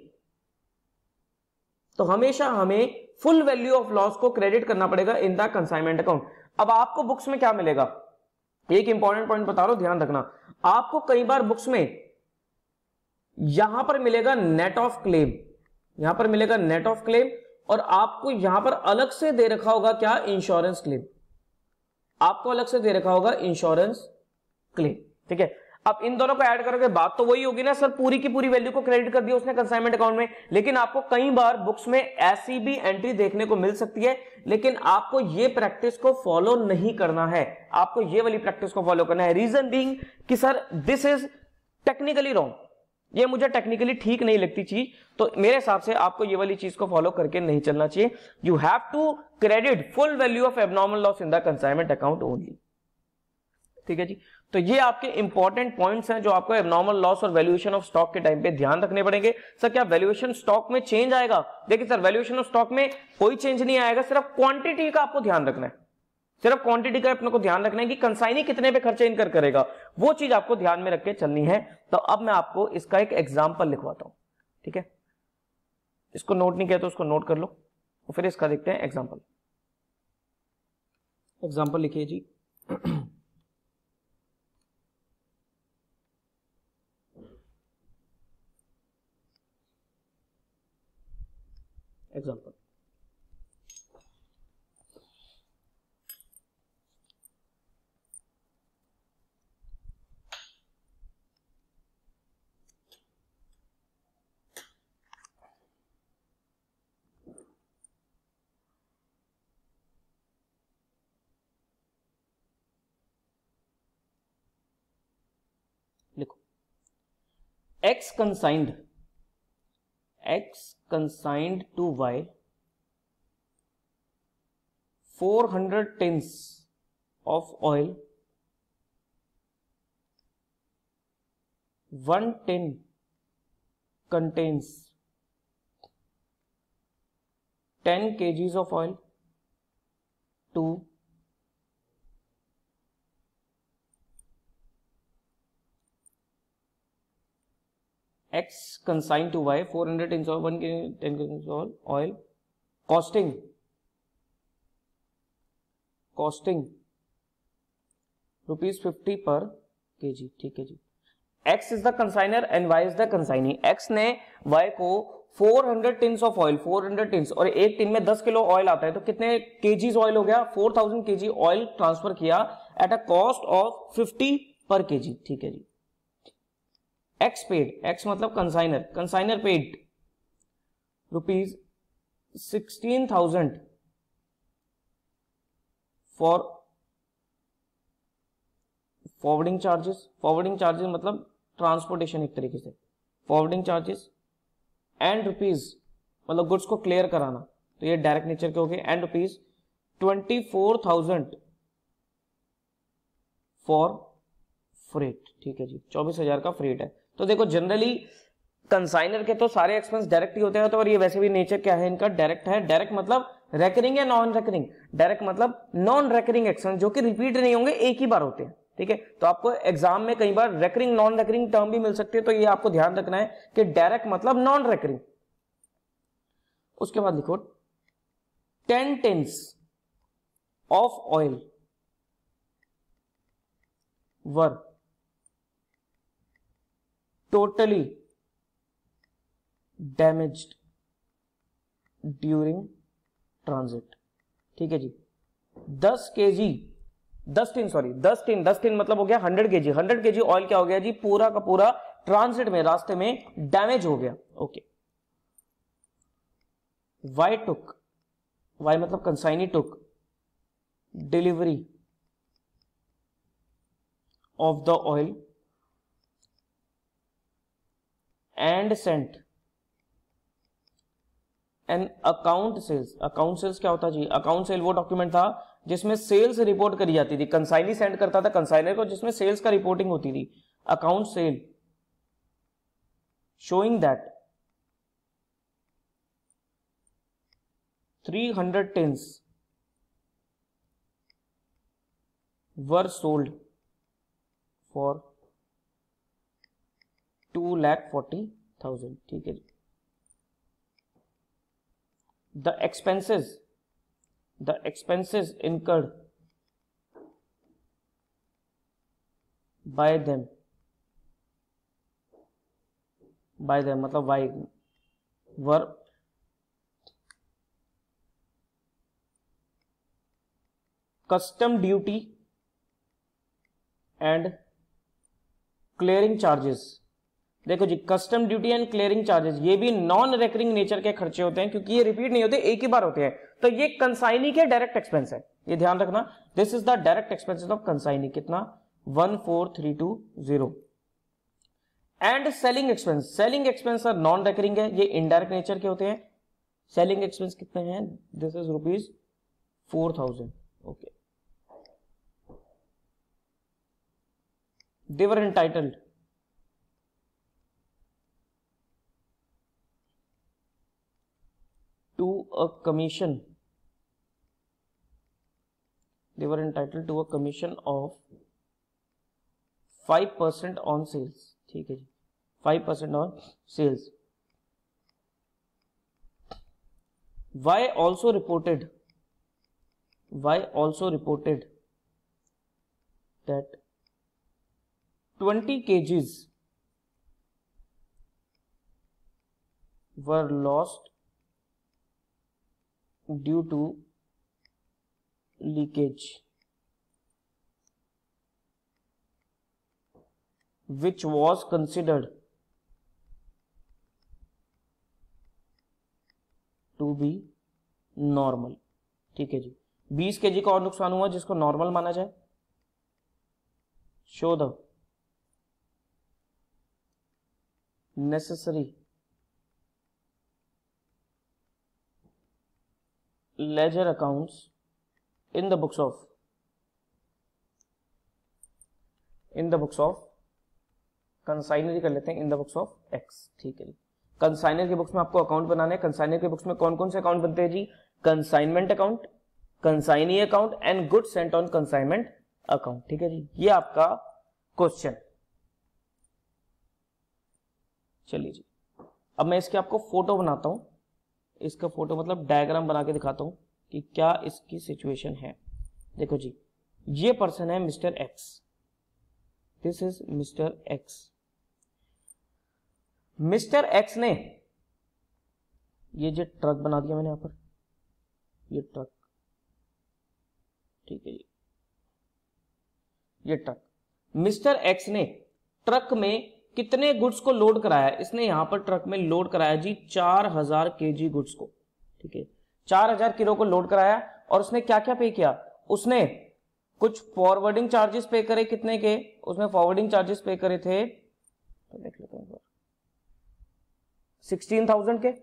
Speaker 1: तो हमेशा हमें फुल वैल्यू ऑफ लॉस को क्रेडिट करना पड़ेगा इन द कंसाइनमेंट अकाउंट अब आपको बुक्स में क्या मिलेगा एक इंपॉर्टेंट पॉइंट बता रहा ध्यान रखना आपको कई बार बुक्स में यहां पर मिलेगा नेट ऑफ क्लेम यहां पर मिलेगा नेट ऑफ क्लेम और आपको यहां पर अलग से दे रखा होगा क्या इंश्योरेंस क्लेम आपको अलग से दे रखा होगा इंश्योरेंस क्लेम ठीक है अब इन दोनों को ऐड करोगे बात तो वही होगी ना सर पूरी की पूरी वैल्यू को क्रेडिट कर दिया उसने कंसाइनमेंट अकाउंट में लेकिन आपको कई बार बुक्स में ऐसी भी एंट्री देखने को मिल सकती है लेकिन आपको यह प्रैक्टिस को फॉलो नहीं करना है आपको यह वाली प्रैक्टिस को फॉलो करना है reason being sir this is technically wrong ये मुझे टेक्निकली ठीक नहीं लगती चीज तो मेरे हिसाब से आपको ये वाली चीज को फॉलो करके नहीं चलना चाहिए you have to credit full value of abnormal loss in the consignment account only ठीक है जी तो ये आपके इंपॉर्टेंट पॉइंट्स हैं जो आपको एबनॉर्मल लॉस और वैल्यूएशन ऑफ स्टॉक के टाइम पे ध्यान रखने पड़ेंगे सर क्या वैल्यूएशन स्टॉक में चेंज आएगा देखिए सर वैल्यूएशन ऑफ स्टॉक में कोई चेंज नहीं आएगा सिर्फ क्वांटिटी का आपको ध्यान रखना है सिर्फ क्वांटिटी का अपने को ध्यान रखना है कि कंसाइनी कितने पे खर्चा इनकर करेगा वो चीज आपको ध्यान में रख के चलनी है तो अब मैं आपको इसका एक एग्जाम्पल लिखवाता हूं ठीक है इसको नोट नहीं किया तो उसको नोट कर लो और फिर इसका देखते हैं एग्जाम्पल एग्जाम्पल लिखिए जी example x consigned x consigned to y 400 tins of oil 1 tin contains 10 kgs of oil Two. x consigned to y 400 tons of 1 10 tons all oil costing costing rupees 50 per kg ठीक है जी x is the consigner and y is the consignee x ने y को 400 tins of oil 400 tins और एक tin में 10 किलो oil आता है तो कितने kgs oil हो गया 4000 kg oil transfer किया at a cost of 50 per kg ठीक है जी एक्स पेड एक्स मतलब consignor consignor paid rupees sixteen thousand for forwarding charges forwarding charges मतलब ट्रांसपोर्टेशन एक तरीके से फॉरवर्डिंग चार्जेस एंड रुपीज मतलब गुड्स को क्लियर कराना तो ये डायरेक्ट नेचर के हो गए and rupees twenty four thousand for freight ठीक है जी चौबीस हजार का फ्रेट है तो देखो जनरली कंसाइनर के तो सारे एक्सपेंस डायरेक्ट ही होते हैं तो और ये वैसे भी नेचर क्या है इनका डायरेक्ट है डायरेक्ट मतलब रेकरिंग या नॉन रेकरिंग डायरेक्ट मतलब नॉन रेकरिंग एक्सपेंस जो कि रिपीट नहीं होंगे एक ही बार होते हैं ठीक है तो आपको एग्जाम में कई बार रेकरिंग नॉन रेकरिंग टर्म भी मिल सकती है तो ये आपको ध्यान रखना है कि डायरेक्ट मतलब नॉन रेकरिंग उसके बाद लिखो ten tins of oil were totally damaged during transit ठीक है जी 10 के जी दस टीन सॉरी दस टिन दस टीन मतलब हो गया हंड्रेड के जी हंड्रेड के जी ऑयल क्या हो गया जी पूरा का पूरा ट्रांसिट में रास्ते में डैमेज हो गया ओके वाई टुक वाई मतलब consignee took delivery of the oil and sent an account sales account sales क्या होता जी अकाउंट सेल वो डॉक्यूमेंट था जिसमें सेल्स रिपोर्ट करी जाती थी कंसाइनी सेंड करता था कंसाइनर को जिसमें सेल्स का रिपोर्टिंग होती थी account sale showing that 300 tins were sold for two lakh forty thousand the expenses the expenses incurred by them by them मतलब by were custom duty and clearing charges देखो जी custom duty and clearing charges ये भी नॉन रेकरिंग नेचर के खर्चे होते हैं क्योंकि ये रिपीट नहीं होते एक ही बार होते हैं तो ये कंसाइनी के डायरेक्ट एक्सपेंस है ये ध्यान रखना this is the direct expenses of consignee कितना one four three two zero and selling expense selling expense sir non recurring है ये इनडायरेक्ट नेचर के होते हैं सेलिंग एक्सपेंस कितने हैं this is rupees four thousand okay they were entitled to a commission they were entitled to a commission of 5% on sales ठीक है 5% on sales Y also reported Y also reported that 20 kgs were lost due to leakage which was considered to be normal ठीक है जी 20 केजी का और नुकसान हुआ जिसको नॉर्मल माना जाए show the necessary ledger accounts in the books of in the books of consignor कर लेते हैं in the books of X ठीक है कंसाइनर के बुक्स में आपको अकाउंट बनाने हैं कंसाइनर के बुक्स में कौन कौन से अकाउंट बनते हैं जी consignment account consignee account and good sent on consignment account ठीक है जी ये आपका क्वेश्चन चलिए जी अब मैं इसके आपको फोटो बनाता हूं इसका फोटो मतलब डायग्राम बना के दिखाता हूँ कि क्या इसकी सिचुएशन है देखो जी ये पर्सन है Mr X this is Mr X Mr X ने ये जो ट्रक बना दिया मैंने यहां पर ये ट्रक ठीक है जी ये ट्रक मिस्टर एक्स ने ट्रक में कितने गुड्स को लोड कराया इसने यहां पर ट्रक में लोड कराया जी चार हजार के जी गुड्स को ठीक है चार हजार किलो को लोड कराया और उसने क्या क्या पे किया उसने कुछ फॉरवर्डिंग चार्जेस पे करे कितने के उसने फॉरवर्डिंग चार्जेस पे करे थे तो देख लेते हैं सिक्सटीन थाउजेंड के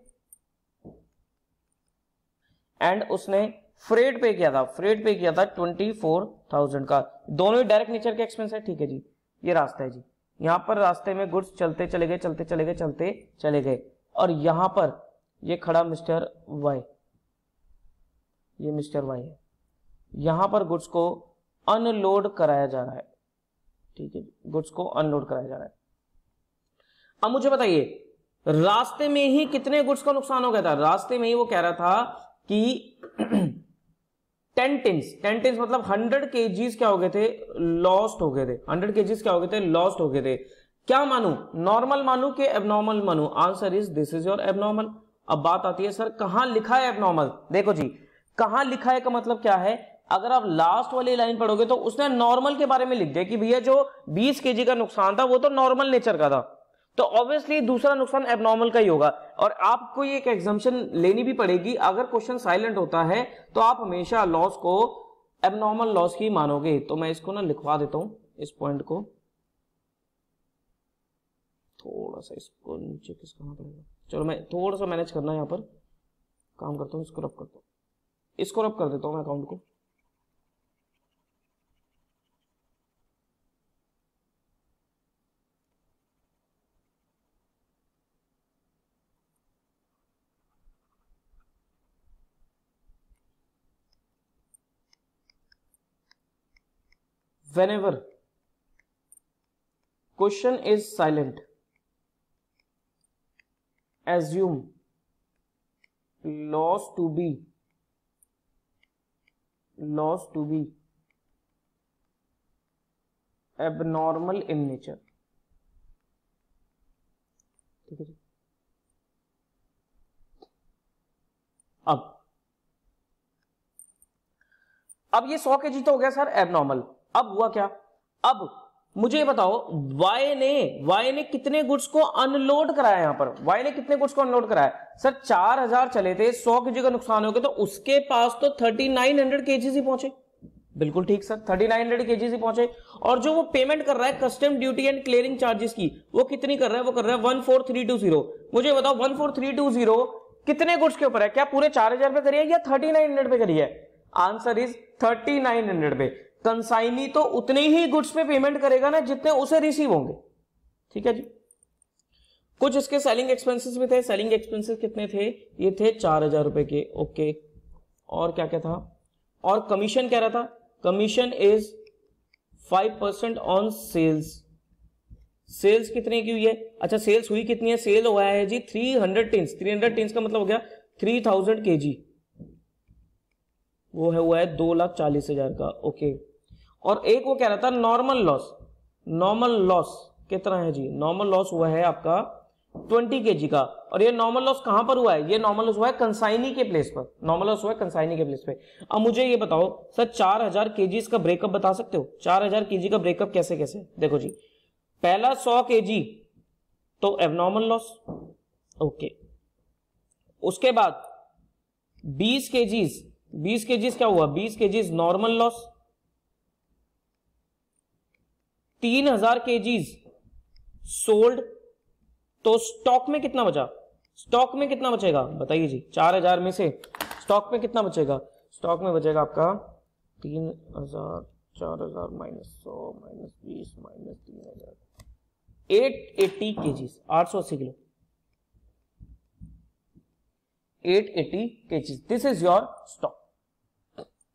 Speaker 1: एंड उसने फ्रेड पे किया था फ्रेड पे किया था ट्वेंटी फोर थाउजेंड का दोनों ही डायरेक्ट नेचर के एक्सपेंस है ठीक है जी ये रास्ता है जी यहाँ पर रास्ते में गुड्स चलते चले गए चलते चले गए चलते चले गए और यहाँ पर ये खड़ा मिस्टर वाई ये मिस्टर वाई है यहाँ पर गुड्स को अनलोड कराया जा रहा है ठीक है गुड्स को अनलोड कराया जा रहा है अब मुझे बताइए रास्ते में ही कितने गुड्स का नुकसान हो गया था रास्ते में ही वो कह रहा था कि टेन टिन्स टेन टिन्स मतलब हंड्रेड केजीज क्या हो गए थे लॉस्ट हो गए थे हंड्रेड केजीज क्या हो गए थे लॉस्ट हो गए थे क्या मानू नॉर्मल मानू के एबनॉर्मल मानू answer is this is your abnormal अब बात आती है सर कहां लिखा है एबनॉर्मल देखो जी कहां लिखा है का मतलब क्या है अगर आप लास्ट वाली लाइन पढ़ोगे तो उसने नॉर्मल के बारे में लिख दिया कि भैया जो 20 केजी का नुकसान था वो तो नॉर्मल नेचर का था तो ऑब्वियसली दूसरा नुकसान एबनॉर्मल का ही होगा और आपको ये एक एग्जाम्पन लेनी भी पड़ेगी अगर क्वेश्चन साइलेंट होता है तो आप हमेशा लॉस को एबनॉर्मल लॉस ही मानोगे तो मैं इसको ना लिखवा देता हूं इस पॉइंट को थोड़ा सा इसको नीचे खिसकाना पड़ेगा चलो मैं थोड़ा सा मैनेज करना है यहाँ पर काम करता हूँ इसको रब करता हूँ इसको रब कर देता हूँ मैं अकाउंट को whenever question is silent assume loss to be loss to be abnormal in nature ठीक है अब अब ये सौ के जी तो हो गया सर एबनॉर्मल अब हुआ क्या अब मुझे बताओ वाई ने वाई ने कितने गुड्स को अनलोड कराया यहां पर वाई ने कितने गुड्स को अनलोड कराया सर चार हजार चले थे सौ के जी का नुकसान हो गया तो उसके पास तो थर्टी नाइन हंड्रेड के जी पहुंचे बिल्कुल ठीक सर थर्टी नाइन हंड्रेड के जी पहुंचे और जो वो पेमेंट कर रहा है custom duty and clearing charges की वो कितनी कर रहा है वो कर रहा है one four three two zero मुझे बताओ one four three two zero कितने गुड्स के ऊपर है क्या पूरे चार हजार पे करिए या थर्टी नाइन हंड्रेड पे करिए answer is thirty nine hundred pay consignee तो उतने ही गुड्स पे पेमेंट करेगा ना जितने उसे रिसीव होंगे ठीक है जी कुछ इसके सेलिंग एक्सपेंसेस भी थे सेलिंग एक्सपेंसेस कितने थे ये थे चार हजार रुपए के ओके और क्या क्या था और कमीशन कह रहा था commission is five percent on sales sales कितने की हुई है अच्छा सेल्स हुई कितनी है सेल हुआ है जी three hundred tins three hundred tins का मतलब हो गया थ्री थाउजेंड के जी वो है हुआ है दो लाख चालीस हजार का ओके okay. और एक वो क्या रहता है नॉर्मल लॉस नॉर्मल लॉस कितना है जी नॉर्मल लॉस हुआ है आपका 20 के का और ये नॉर्मल लॉस कहां पर हुआ है ये नॉर्मल लॉस हुआ है कंसाइनी के प्लेस पर नॉर्मल लॉस हुआ है कंसाइनी के प्लेस पे अब मुझे ये बताओ सर 4000 हजार के का ब्रेकअप बता सकते हो 4000 हजार के का ब्रेकअप कैसे कैसे देखो जी पहला 100 के तो एबनॉर्मल लॉस ओके उसके बाद 20 के जीज बीस के क्या हुआ बीस के नॉर्मल लॉस तीन हजार के सोल्ड तो स्टॉक में कितना बचा स्टॉक में कितना बचेगा बताइए जी चार हजार में से स्टॉक में कितना बचेगा स्टॉक में बचेगा आपका तीन हजार चार हजार माइनस सौ माइनस बीस माइनस तीन हजार एट एट्टी के जीज आठ सौ अस्सी kilo eight eighty K Gs this is your stock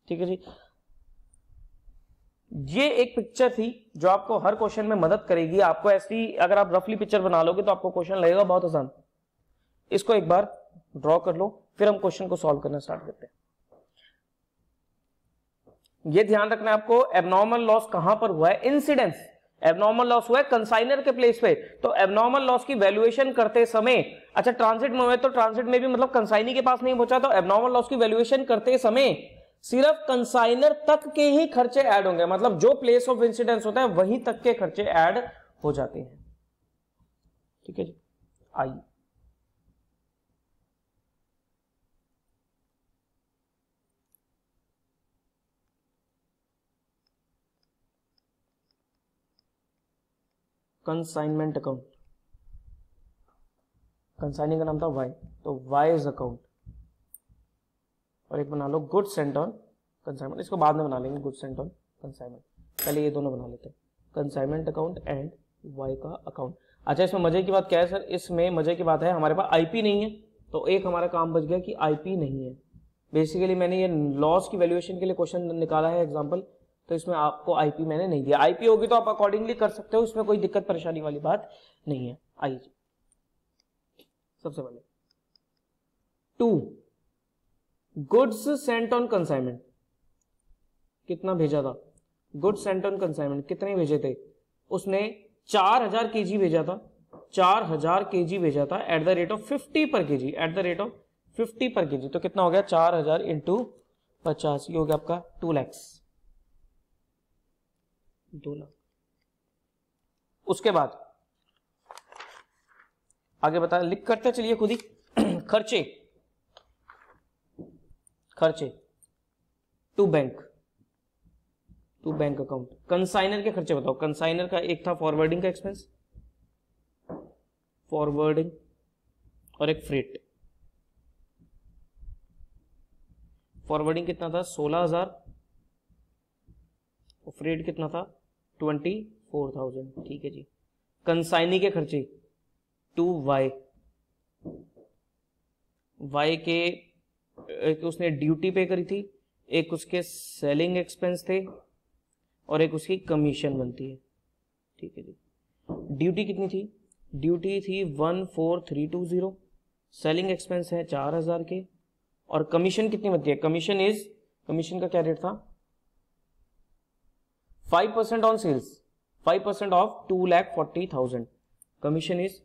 Speaker 1: ठीक है जी ये एक पिक्चर थी जो आपको हर क्वेश्चन में मदद करेगी आपको ऐसी अगर आप रफली पिक्चर बना लोगे तो आपको क्वेश्चन लगेगा बहुत आसान इसको एक बार ड्रॉ कर लो फिर हम क्वेश्चन को सॉल्व करना स्टार्ट करते हैं ये ध्यान रखना है आपको एबनॉर्मल लॉस कहां पर हुआ है इंसिडेंस एबनॉर्मल लॉस हुआ है कंसाइनर के प्लेस पे तो एबनॉर्मल लॉस की वैल्यूएशन करते समय अच्छा ट्रांसिट में हुए तो ट्रांसिट में भी मतलब कंसाइनी के पास नहीं पहुंचा तो एबनॉर्मल लॉस की वैल्यूएशन करते समय सिर्फ कंसाइनर तक के ही खर्चे ऐड होंगे मतलब जो प्लेस ऑफ इंसिडेंस होता है वहीं तक के खर्चे ऐड हो जाते हैं ठीक है जी आइए कंसाइनमेंट अकाउंट कंसाइनिंग का नाम था वाई तो वाई इज अकाउंट और एक बना लो गुड्स एंड ऑन कंसाइनमेंट इसको बाद में बना लेंगे गुड्स एंड ऑन कंसाइनमेंट पहले ये दोनों बना लेते हैं कंसाइनमेंट अकाउंट एंड वाई का अकाउंट अच्छा इसमें मजे की बात क्या है सर इसमें मजे की बात है हमारे पास आईपी नहीं है तो एक हमारा काम बच गया कि आईपी नहीं है बेसिकली मैंने ये लॉस की वैल्यूएशन के लिए क्वेश्चन निकाला है एग्जाम्पल तो इसमें आपको आईपी मैंने नहीं दिया आईपी होगी तो आप अकॉर्डिंगली कर सकते हो इसमें कोई दिक्कत परेशानी वाली बात नहीं है आइए सबसे पहले to goods sent on consignment कितना भेजा था गुड्स सेंट ऑन कंसाइनमेंट कितने भेजे थे उसने चार हजार के जी भेजा था चार हजार के जी भेजा था at the rate of fifty per K G at the rate of fifty per K जी तो कितना हो गया चार हजार इंटू पचास ये हो गया आपका टू लैक्स दो लाख उसके बाद आगे बताया लिख करते चलिए खुद ही खर्चे खर्चे to bank to bank account consignor के खर्चे बताओ कंसाइनर का एक था फॉरवर्डिंग का एक्सपेंस फॉरवर्डिंग और एक फ्रेट फॉरवर्डिंग कितना था सोलह हजार और फ्रेट कितना था ट्वेंटी फोर थाउजेंड ठीक है जी कंसाइनी के खर्चे टू वाई वाई के एक उसने ड्यूटी पे करी थी एक उसके सेलिंग एक्सपेंस थे और एक उसकी कमीशन बनती है ठीक है जी ड्यूटी कितनी थी ड्यूटी थी one four three two zero selling expense है चार हजार के और कमीशन कितनी बनती है कमीशन इज कमीशन का क्या रेट था five percent on sales five percent of two lakh forty thousand commission is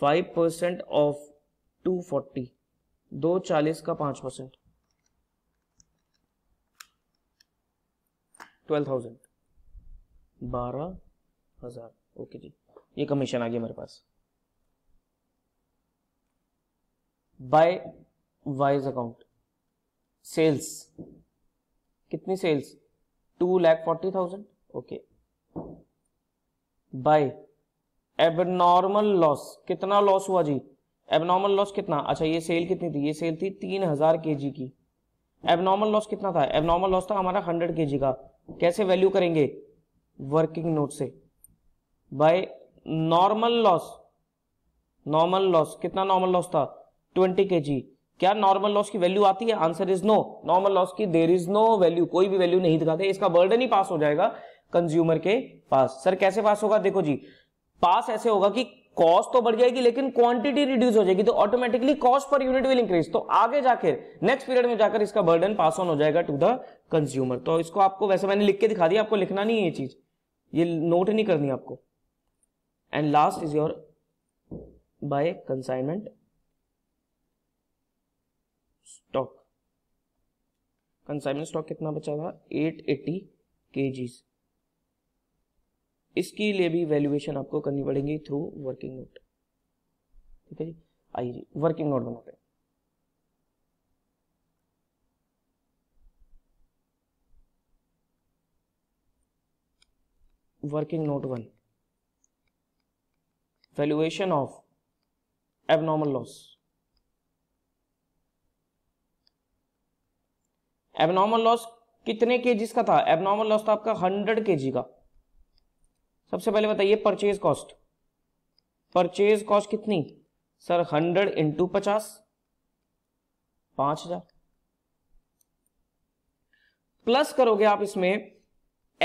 Speaker 1: five percent of two forty दो चालीस का पांच परसेंट ट्वेल्व थाउजेंड बारह हजार ओके जी ये कमीशन आ गया मेरे पास बाय वाइज अकाउंट सेल्स कितनी sales two lakh forty thousand okay by abnormal loss कितना लॉस हुआ जी एबनॉर्मल लॉस कितना अच्छा ये सेल कितनी थी ये सेल थी तीन हजार के जी की एबनॉर्मल लॉस कितना था एबनॉर्मल लॉस था हमारा हंड्रेड के जी का कैसे वैल्यू करेंगे वर्किंग नोट से by normal loss normal loss कितना नॉर्मल लॉस था ट्वेंटी के जी क्या नॉर्मल लॉस की वैल्यू आती है answer is no normal loss की देर इज नो वैल्यू कोई भी वैल्यू नहीं दिखाते इसका बर्डन ही पास हो जाएगा कंज्यूमर के पास सर कैसे पास होगा देखो जी पास ऐसे होगा कि कॉस्ट तो बढ़ जाएगी लेकिन क्वांटिटी रिड्यूस हो जाएगी तो automatically cost per unit will increase तो आगे जाकर नेक्स्ट पीरियड में जाकर इसका बर्डन पास ऑन हो जाएगा टू द कंज्यूमर तो इसको आपको वैसे मैंने लिख के दिखा दिया आपको लिखना नहीं है ये चीज ये नोट नहीं करनी आपको and last is your by consignment stock consignment stock कितना बचा था एटी एट्टी इसके लिए भी वैल्यूएशन आपको करनी पड़ेगी थ्रू वर्किंग नोट ठीक है जी आइए जी वर्किंग नोट बनाते हैं working note one valuation of abnormal loss abnormal loss कितने केजीस का था एबनॉर्मल लॉस था आपका हंड्रेड केजी का सबसे पहले बताइए परचेज कॉस्ट परचेज कॉस्ट कितनी सर हंड्रेड इंटू पचास पांच हजार प्लस करोगे आप इसमें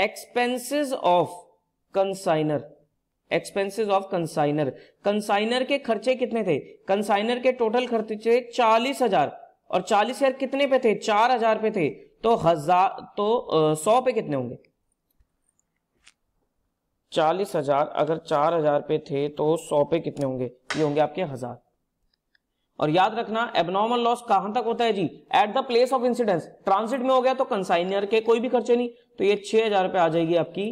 Speaker 1: expenses of consignor expenses of consignor consignor के खर्चे कितने थे कंसाइनर के टोटल खर्चे चालीस हजार और चालीस हजार कितने पे थे चार हजार पे थे तो हजार तो सौ पे कितने होंगे चालीस हजार अगर चार हजार पे थे तो सौ पे कितने होंगे ये होंगे आपके हजार और याद रखना एबनॉर्मल लॉस कहां तक होता है जी at the place of incidence transit में हो गया तो कंसाइनर के कोई भी खर्चे नहीं तो ये छह हजार पे आ जाएगी आपकी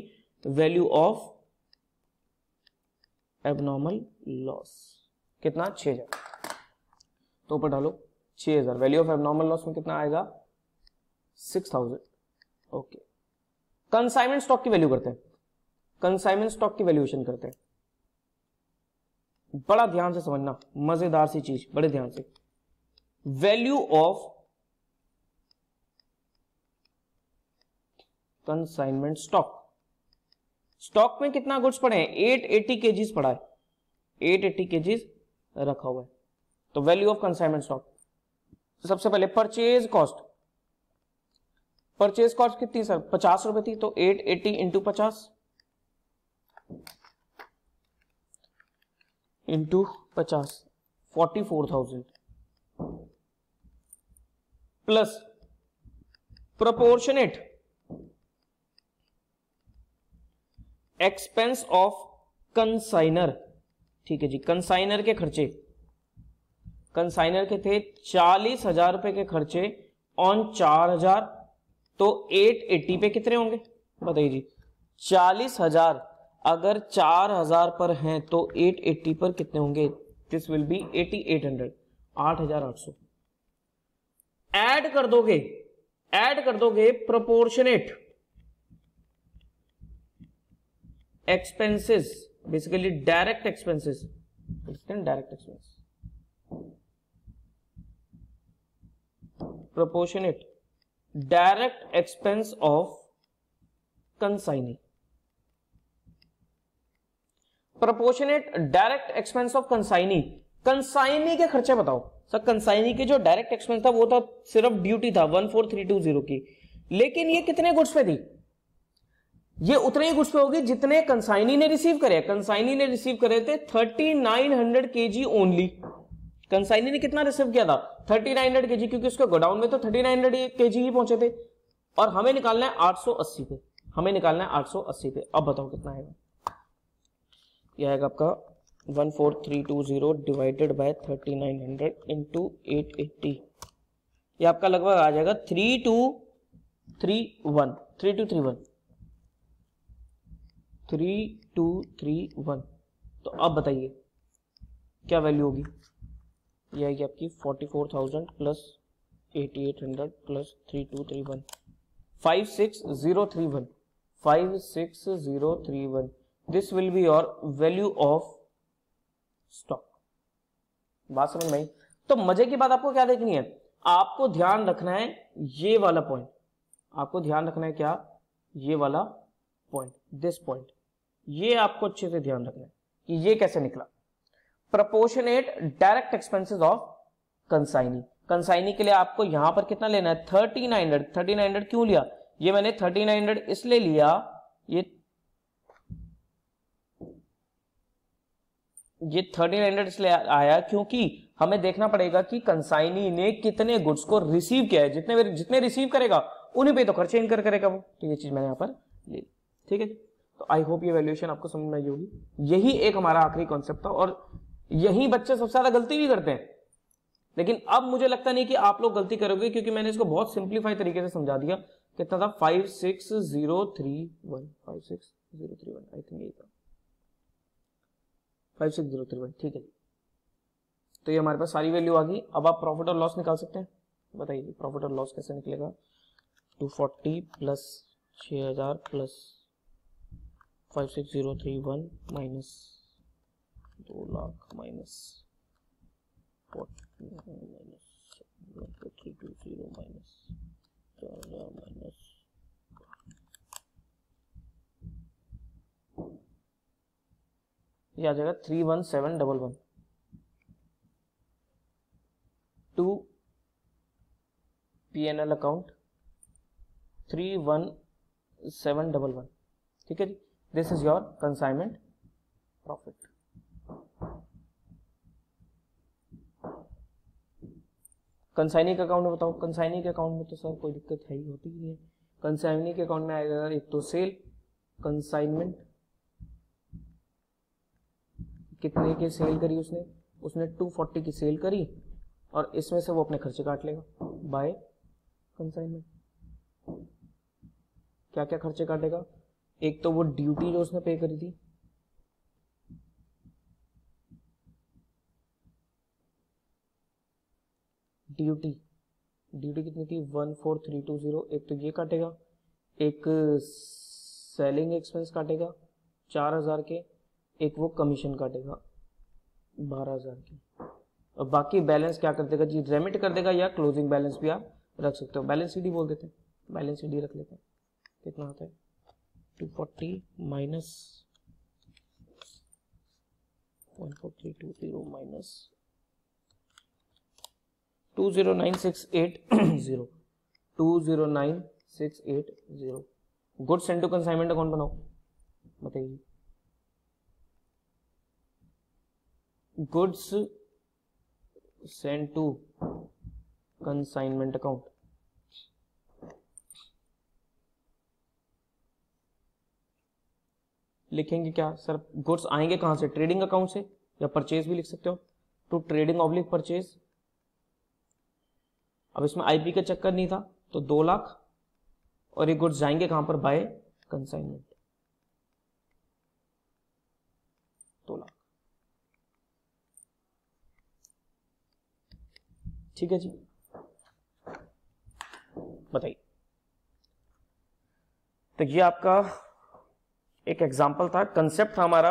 Speaker 1: वैल्यू ऑफ एबनॉर्मल लॉस कितना छह हजार तो ऊपर डालो छह हजार वैल्यू ऑफ एबनॉर्मल लॉस में कितना आएगा six thousand okay consignment stock की वैल्यू करते हैं कंसाइनमेंट स्टॉक की वैल्यूएशन करते हैं बड़ा ध्यान से समझना मजेदार सी चीज बड़े ध्यान से value of consignment stock stock में कितना गुड्स पड़े हैं एट एटी केजीज पड़ा है एट एटी केजीज रखा हुआ है तो वैल्यू ऑफ कंसाइनमेंट स्टॉक सबसे पहले परचेज कॉस्ट परचेज कॉस्ट कितनी सर पचास रुपए थी तो एट एटी इंटू पचास इंटू पचास forty four thousand plus proportionate expense of consignor ठीक है जी कंसाइनर के खर्चे कंसाइनर के थे चालीस हजार रुपए के खर्चे ऑन चार हजार तो एट एट्टी पे कितने होंगे बताइए जी चालीस हजार अगर चार हजार पर हैं तो 880 पर कितने होंगे दिस विल बी 8800 सौ ऐड कर दोगे ऐड कर दोगे proportionate expenses basically direct expenses direct expense proportionate direct expense of consigning proportionate direct expense of consignee consignee के खर्चे बताओ सर कंसाइनी के जो डायरेक्ट एक्सपेंस था वो था सिर्फ ड्यूटी था one four three two zero की लेकिन ये कितने गुड्स पे थी ये उतने ही गुड्स पे होगी जितने कंसाइनी ने रिसीव करे कंसाइनी ने रिसीव करे थे थर्टी नाइन हंड्रेड के जी ओनली कंसाइनी ने कितना रिसीव किया था थर्टी नाइन हंड्रेड के जी क्योंकि उसके गोडाउन में तो थर्टी नाइन हंड्रेड के जी ही पहुंचे थे और हमें निकालना है आठ सौ अस्सी पे हमें निकालना है आठ सौ अस्सी पे अब बताओ कितना आएगा यह आएगा आपका one four three two zero divided by thirty nine hundred into eight eighty ये आपका लगभग आ जाएगा three two three one three two three one three two three one तो आप बताइए क्या वैल्यू होगी यह आएगी आपकी forty four thousand plus eighty eight hundred plus three two three one five six zero three one five six zero three one this will be your value of stock बात समझ में तो मजे की बात आपको क्या देखनी है आपको ध्यान रखना है ये वाला पॉइंट आपको ध्यान रखना है क्या ये वाला पॉइंट दिस पॉइंट ये आपको अच्छे से ध्यान रखना है कि ये कैसे निकला proportionate direct expenses of consignee consignee के लिए आपको यहां पर कितना लेना है thirty nine hundred thirty nine hundred क्यों लिया ये मैंने थर्टी नाइन हंड्रेड इसलिए लिया ये ये थर्टीन हंड्रेड इसलिए आया क्योंकि हमें देखना पड़ेगा कि कंसाइनी ने कितने गुड्स को रिसीव किया है जितने जितने रिसीव करेगा उन्हीं पे तो खर्चे इनकर करेगा वो तो ये चीज मैंने यहाँ पर ले ठीक है तो आई होप ये वैल्यूएशन आपको समझ में आई होगी यही एक हमारा आखिरी कॉन्सेप्ट था और यही बच्चे सबसे ज्यादा गलती भी करते हैं लेकिन अब मुझे लगता नहीं कि आप लोग गलती करोगे क्योंकि मैंने इसको बहुत सिंप्लीफाई तरीके से समझा दिया कितना था five six zero three one five six zero three one I think यही था five six zero three one ठीक है तो ये हमारे पास सारी वैल्यू आ गई अब आप प्रॉफिट और लॉस निकाल सकते हैं बताइए प्रॉफिट और लॉस कैसे निकलेगा टू फोर्टी प्लस छः हजार plus five six zero three one minus दो lakh minus minus two zero minus चार हजार माइनस ये आ जाएगा three one seven double one two P N L account three one seven double one ठीक है जी this is your consignment profit consigning account में बताओ कंसाइनिंग के अकाउंट में तो सर कोई दिक्कत है ही होती ही है कंसाइनिंग के अकाउंट में आएगा एक तो सेल कंसाइनमेंट कितने की सेल करी उसने उसने 240 की सेल करी और इसमें से वो अपने खर्चे काट लेगा बाय कंसाइनमेंट क्या क्या खर्चे काटेगा एक तो वो ड्यूटी जो उसने पे करी थी ड्यूटी ड्यूटी कितनी थी one four three two zero एक तो ये काटेगा एक सेलिंग एक्सपेंस काटेगा चार हजार के एक वो कमीशन काटेगा बारह हज़ार की और बाकी बैलेंस क्या कर देगा जी रेमिट कर देगा या क्लोजिंग बैलेंस भी आप रख सकते हो बैलेंस सीडी बोल देते हैं बैलेंस सीडी रख लेते हैं कितना आता है two forty minus one four three two zero minus two zero nine six eight zero two zero nine six eight zero goods and to consignment account बनाओ बताइए goods sent to consignment account लिखेंगे क्या सर गुड्स आएंगे कहां से ट्रेडिंग अकाउंट से या परचेज भी लिख सकते हो टू ट्रेडिंग ऑब्लिक परचेज अब इसमें आईपी का चक्कर नहीं था तो दो लाख और ये गुड्स जाएंगे कहां पर बाय कंसाइनमेंट ठीक है जी बताइए तो ये आपका एक एग्जाम्पल था कंसेप्ट था हमारा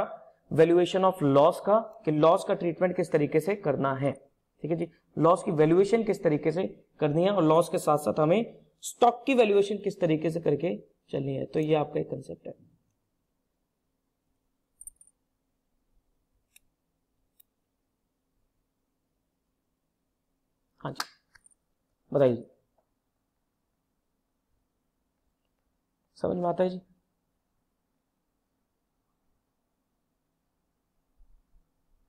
Speaker 1: वैल्यूएशन ऑफ लॉस का कि लॉस का ट्रीटमेंट किस तरीके से करना है ठीक है जी लॉस की वैल्यूएशन किस तरीके से करनी है और लॉस के साथ साथ हमें स्टॉक की वैल्यूएशन किस तरीके से करके चलनी है तो ये आपका एक कंसेप्ट है हाँ जी बताइए समझ में आता है जी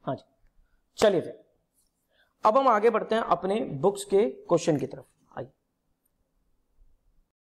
Speaker 1: हाँ जी चलिए फिर अब हम आगे बढ़ते हैं अपने बुक्स के क्वेश्चन की तरफ